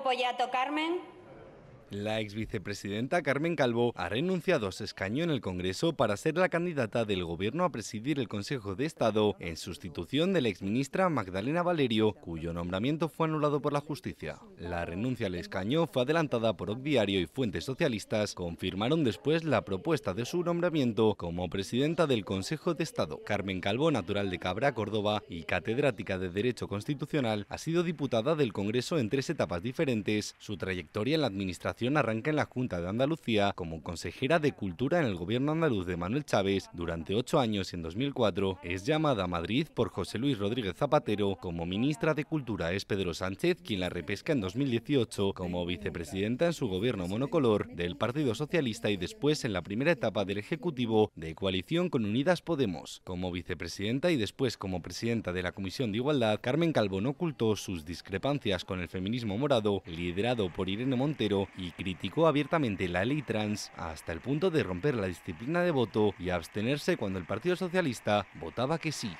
Poyato Carmen. La ex vicepresidenta Carmen Calvo ha renunciado a su escaño en el Congreso para ser la candidata del Gobierno a presidir el Consejo de Estado en sustitución de la exministra Magdalena Valerio, cuyo nombramiento fue anulado por la justicia. La renuncia al escaño fue adelantada por Diario y fuentes socialistas confirmaron después la propuesta de su nombramiento como presidenta del Consejo de Estado. Carmen Calvo, natural de Cabra, Córdoba y catedrática de Derecho Constitucional, ha sido diputada del Congreso en tres etapas diferentes. Su trayectoria en la administración arranca en la Junta de Andalucía como consejera de Cultura en el gobierno andaluz de Manuel Chávez durante ocho años en 2004 es llamada a Madrid por José Luis Rodríguez Zapatero como ministra de Cultura es Pedro Sánchez quien la repesca en 2018 como vicepresidenta en su gobierno monocolor del Partido Socialista y después en la primera etapa del Ejecutivo de coalición con Unidas Podemos. Como vicepresidenta y después como presidenta de la Comisión de Igualdad, Carmen Calvo no ocultó sus discrepancias con el feminismo morado liderado por Irene Montero y criticó abiertamente la ley trans hasta el punto de romper la disciplina de voto y abstenerse cuando el Partido Socialista votaba que sí.